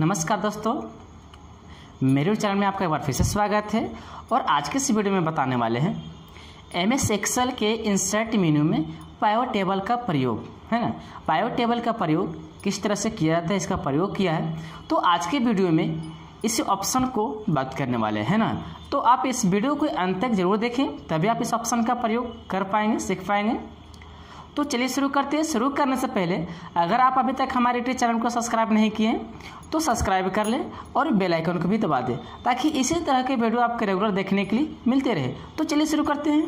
नमस्कार दोस्तों मेरे चैनल में आपका एक बार फिर से स्वागत है और आज के इस वीडियो में बताने वाले हैं एम एस एक्सल के इंसर्ट मेन्यू में पायो टेबल का प्रयोग है ना पायो टेबल का प्रयोग किस तरह से किया जाता है इसका प्रयोग किया है तो आज के वीडियो में इस ऑप्शन को बात करने वाले हैं ना तो आप इस वीडियो को अंत तक जरूर देखें तभी आप इस ऑप्शन का प्रयोग कर पाएंगे सीख पाएंगे तो चलिए शुरू करते हैं शुरू करने से पहले अगर आप अभी तक हमारे यूट्यूब चैनल को सब्सक्राइब नहीं किए तो सब्सक्राइब कर लें और बेल आइकन को भी दबा दें ताकि इसी तरह के वीडियो आपके रेगुलर देखने के लिए मिलते रहे तो चलिए शुरू करते हैं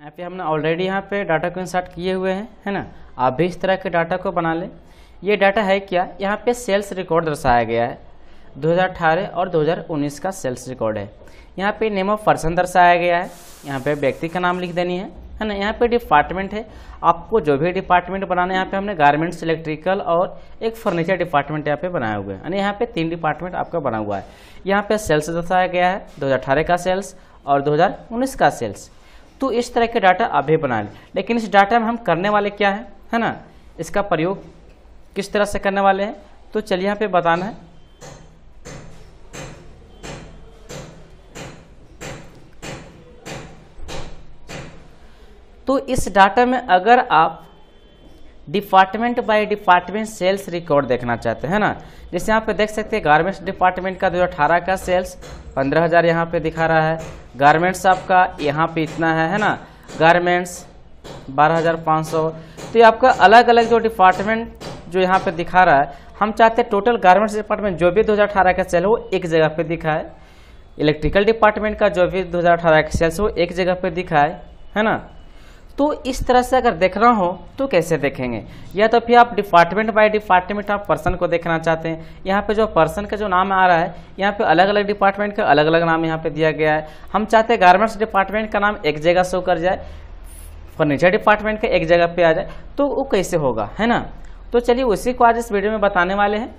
यहाँ पे हमने ऑलरेडी यहाँ पे डाटा को इंसर्ट किए हुए हैं है ना आप भी इस तरह के डाटा को बना लें ये डाटा है क्या यहाँ पे सेल्स रिकॉर्ड दर्शाया गया है 2018 और 2019 का सेल्स रिकॉर्ड है यहाँ पे नेम ऑफ पर्सन दर्शाया गया है यहाँ पे व्यक्ति का नाम लिख देनी है है ना यहाँ पे डिपार्टमेंट है आपको जो भी डिपार्टमेंट बनाना है यहाँ पे हमने गारमेंट्स इलेक्ट्रिकल और एक फर्नीचर डिपार्टमेंट यहाँ पे बनाया हुआ है यानी यहाँ पे तीन डिपार्टमेंट आपका बना हुआ है यहाँ पे सेल्स दर्शाया गया है 2018 का सेल्स और 2019 का सेल्स तो इस तरह के डाटा आप भी बना लें लेकिन इस डाटा में हम करने वाले क्या है है ना इसका प्रयोग किस तरह से करने वाले हैं तो चलिए यहाँ पे बताना है तो इस डाटा में अगर आप department by department sales record देखना चाहते हैं ना जैसे यहाँ पे देख सकते हैं गारमेंट्स डिपार्टमेंट का अठारह का सेल्स 15000 यहाँ पे दिखा रहा है गारमेंट्स आपका यहाँ पे इतना है है ना गारमेंट्स 12500 तो ये आपका अलग अलग जो डिपार्टमेंट जो यहाँ पे दिखा रहा है हम चाहते हैं टोटल गारमेंट्स डिपार्टमेंट जो भी अठारह का सेल हो एक जगह पर दिखाए इलेक्ट्रिकल डिपार्टमेंट का जो भी अठारह का सेल्स हो एक जगह पर दिखाए है ना तो इस तरह से अगर देखना हो तो कैसे देखेंगे या तो फिर आप डिपार्टमेंट बाय डिपार्टमेंट आप पर्सन को देखना चाहते हैं यहाँ पे जो पर्सन का जो नाम आ रहा है यहाँ पे अलग अलग डिपार्टमेंट का अलग अलग नाम यहाँ पे दिया गया है हम चाहते हैं गारमेंट्स डिपार्टमेंट का नाम एक जगह शो कर जाए फर्नीचर डिपार्टमेंट का एक जगह पर आ जाए तो वो कैसे होगा है ना तो चलिए उसी को आज इस वीडियो में बताने वाले हैं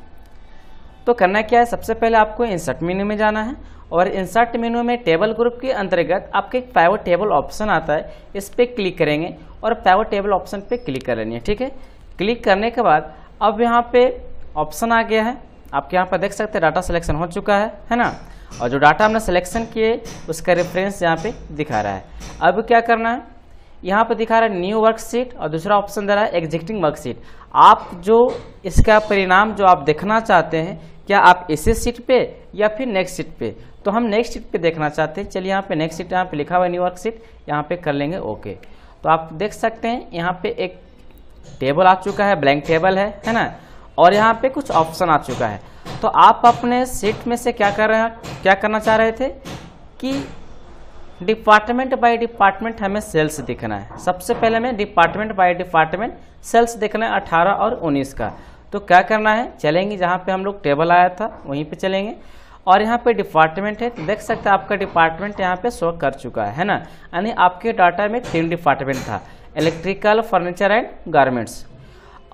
तो करना क्या है सबसे पहले आपको इंसर्ट मेन्यू में जाना है और इंसर्ट मेन्यू में टेबल ग्रुप के अंतर्गत आपके एक पैवर टेबल ऑप्शन आता है इस पर क्लिक करेंगे और पैवर टेबल ऑप्शन पे क्लिक कर लेनी है ठीक है क्लिक करने के बाद अब यहाँ पे ऑप्शन आ गया है आपके यहाँ पर देख सकते हैं डाटा सिलेक्शन हो चुका है है ना और जो डाटा हमने सिलेक्शन किए उसका रेफरेंस यहाँ पे दिखा रहा है अब क्या करना है यहाँ पर दिखा रहा है न्यू वर्कशीट और दूसरा ऑप्शन दे रहा है एग्जिस्टिंग वर्कशीट आप जो इसका परिणाम जो आप देखना चाहते हैं क्या आप इसी सीट पे या फिर नेक्स्ट सीट पे तो हम नेक्स्ट सीट पे देखना चाहते हैं चलिए यहाँ पे नेक्स्ट सीट यहाँ पे लिखा हुआ है न्यूयॉर्क सीट यहाँ पे कर लेंगे ओके तो आप देख सकते हैं यहाँ पे एक टेबल आ चुका है ब्लैंक टेबल है है ना और यहाँ पे कुछ ऑप्शन आ चुका है तो आप अपने सीट में से क्या कर रहे हैं क्या करना चाह रहे थे कि डिपार्टमेंट बाय डिपार्टमेंट हमें सेल्स दिखना है सबसे पहले हमें डिपार्टमेंट बाय डिपार्टमेंट सेल्स दिखना है अठारह और उन्नीस का तो क्या करना है चलेंगे जहाँ पे हम लोग टेबल आया था वहीं पे चलेंगे और यहाँ पे डिपार्टमेंट है तो देख सकते हैं आपका डिपार्टमेंट यहाँ पे शो कर चुका है है ना यानी आपके डाटा में तीन डिपार्टमेंट था इलेक्ट्रिकल फर्नीचर एंड गारमेंट्स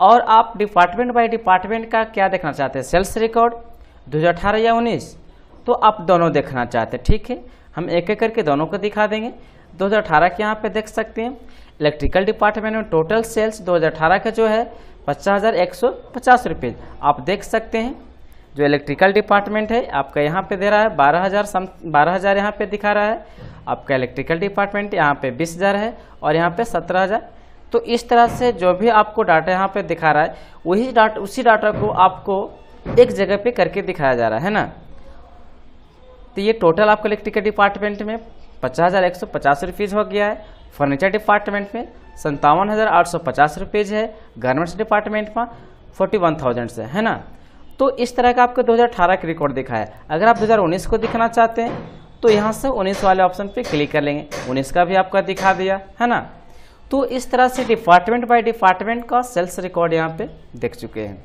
और आप डिपार्टमेंट बाई डिपार्टमेंट का क्या देखना चाहते हैं सेल्स रिकॉर्ड दो या उन्नीस तो आप दोनों देखना चाहते हैं ठीक है हम एक एक करके दोनों को दिखा देंगे 2018 के यहाँ पे देख सकते हैं इलेक्ट्रिकल डिपार्टमेंट में टोटल सेल्स 2018 का जो है पचास हज़ार एक सौ पचास आप देख सकते हैं जो इलेक्ट्रिकल डिपार्टमेंट है आपका यहाँ पे दे रहा है बारह हज़ार सम बारह हज़ार यहाँ पर दिखा रहा है आपका इलेक्ट्रिकल डिपार्टमेंट यहाँ पे बीस हज़ार है और यहाँ पे सत्रह हज़ार तो इस तरह से जो भी आपको डाटा यहाँ पे दिखा रहा है वही डाटा उसी डाटा को आपको एक जगह पे करके दिखाया जा रहा है ना तो ये टोटल आपका इलेक्ट्रिकल डिपार्टमेंट में पचास हज़ार एक सौ पचास रुपीज़ हो गया है फर्नीचर डिपार्टमेंट में संतावन हज़ार आठ सौ पचास रुपीज़ है गारमेंट्स डिपार्टमेंट में फोर्टी वन थाउजेंड से है ना तो इस तरह का आपको 2018 का रिकॉर्ड दिखा है अगर आप 2019 को दिखना चाहते हैं तो यहाँ से 19 वाले ऑप्शन पे क्लिक कर लेंगे 19 का भी आपका दिखा दिया है ना तो इस तरह से डिपार्टमेंट बाय डिपार्टमेंट का सेल्स रिकॉर्ड यहाँ पे देख चुके हैं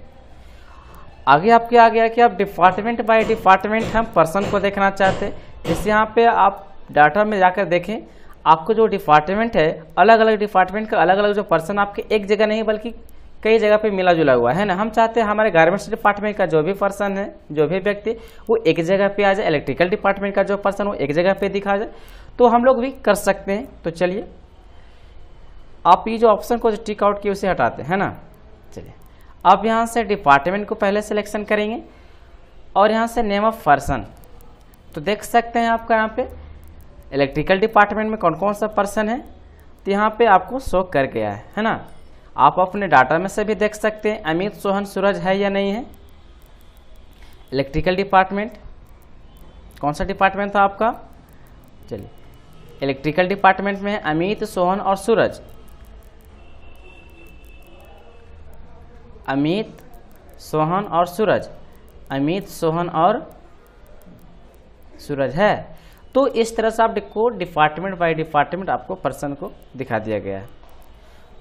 आगे आपके आ गया कि आप डिपार्टमेंट बाई डिपार्टमेंट हम पर्सन को देखना चाहते हैं जैसे यहाँ पे आप डाटा में जाकर देखें आपको जो डिपार्टमेंट है अलग अलग डिपार्टमेंट का अलग अलग जो पर्सन आपके एक जगह नहीं बल्कि कई जगह पे मिला जुला हुआ है ना हम चाहते हैं हमारे गारमेंट्स डिपार्टमेंट का जो भी पर्सन है जो भी व्यक्ति वो एक जगह पे आ जाए इलेक्ट्रिकल डिपार्टमेंट का जो पर्सन वो एक जगह पे दिखा जाए तो हम लोग भी कर सकते हैं तो चलिए आप ये जो ऑप्शन को जो टिक आउट किए उसे हटाते हैं ना चलिए आप यहाँ से डिपार्टमेंट को पहले सिलेक्शन करेंगे और यहाँ से नेम ऑफ पर्सन तो देख सकते हैं आपका यहाँ पर इलेक्ट्रिकल डिपार्टमेंट में कौन कौन सा पर्सन है तो यहाँ पे आपको शो कर गया है है ना आप अपने डाटा में से भी देख सकते हैं अमित सोहन सूरज है या नहीं है इलेक्ट्रिकल डिपार्टमेंट कौन सा डिपार्टमेंट था आपका चलिए इलेक्ट्रिकल डिपार्टमेंट में अमित सोहन और सूरज अमित सोहन और सूरज अमित सोहन और सूरज है तो इस तरह से आपको डिपार्टमेंट बाय डिपार्टमेंट आपको पर्सन को दिखा दिया गया है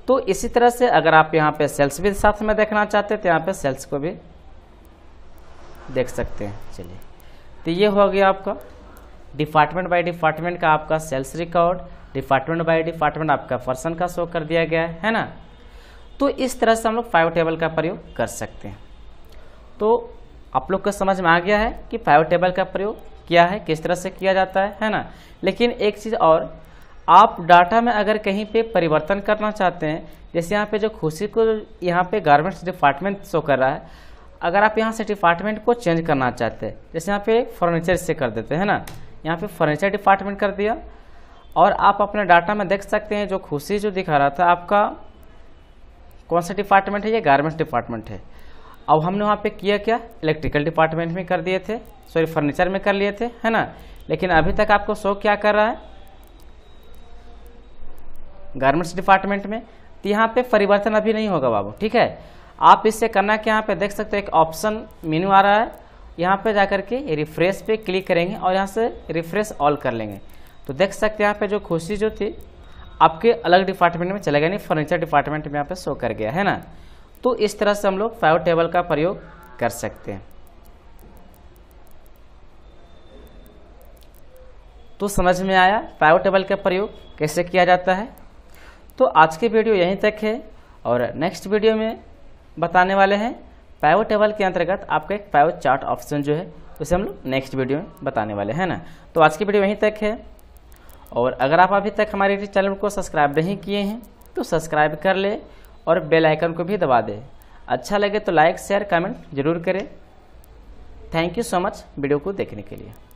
तो इसी तरह से अगर आप यहाँ पे सेल्स भी साथ में देखना चाहते हैं तो यहाँ पे सेल्स को भी देख सकते हैं चलिए तो ये हो गया आपका डिपार्टमेंट बाय डिपार्टमेंट का आपका sales record department by department आपका पर्सन का शो कर दिया गया है, है ना तो इस तरह से हम लोग फाइव टेबल का प्रयोग कर सकते हैं तो आप लोग को समझ में आ गया है कि फाइव टेबल का प्रयोग किया है किस तरह से किया जाता है है ना लेकिन एक चीज़ और आप डाटा में अगर कहीं पे परिवर्तन करना चाहते हैं जैसे यहाँ पे जो खुशी को यहाँ पे गारमेंट्स डिपार्टमेंट शो कर रहा है अगर आप यहाँ से डिपार्टमेंट को चेंज करना चाहते हैं जैसे यहाँ पे फर्नीचर से कर देते हैं ना यहाँ पे फर्नीचर डिपार्टमेंट कर दिया और आप अपने डाटा में देख सकते हैं जो खुशी जो दिखा रहा था आपका कौन सा डिपार्टमेंट है ये गारमेंट्स डिपार्टमेंट है अब हमने वहाँ पे किया क्या इलेक्ट्रिकल डिपार्टमेंट में कर दिए थे सॉरी फर्नीचर में कर लिए थे है ना लेकिन अभी तक आपको शो क्या कर रहा है गारमेंट्स डिपार्टमेंट में तो यहाँ पे परिवर्तन अभी नहीं होगा बाबू ठीक है आप इससे करना क्या यहाँ पे देख सकते हो एक ऑप्शन मेन्यू आ रहा है यहाँ पे जाकर के रिफ्रेश पे क्लिक करेंगे और यहाँ से रिफ्रेश ऑल कर लेंगे तो देख सकते हैं यहाँ पे जो खुशी जो थी आपके अलग डिपार्टमेंट में चले गए नहीं फर्नीचर डिपार्टमेंट में यहाँ पे शो कर गया है ना तो इस तरह से हम लोग फाइव टेबल का प्रयोग कर सकते हैं तो समझ में आया फाइव टेबल का प्रयोग कैसे किया जाता है तो आज की वीडियो यहीं तक है और नेक्स्ट वीडियो में बताने वाले हैं फाइव टेबल के अंतर्गत आपका एक फाइव चार्ट ऑप्शन जो है उसे हम लोग नेक्स्ट वीडियो में बताने वाले हैं ना तो आज की वीडियो यहीं तक है और अगर आप अभी तक हमारे चैनल को सब्सक्राइब नहीं किए हैं तो सब्सक्राइब कर ले और बेल आइकन को भी दबा दें अच्छा लगे तो लाइक शेयर कमेंट जरूर करें thank you so much video को देखने के लिए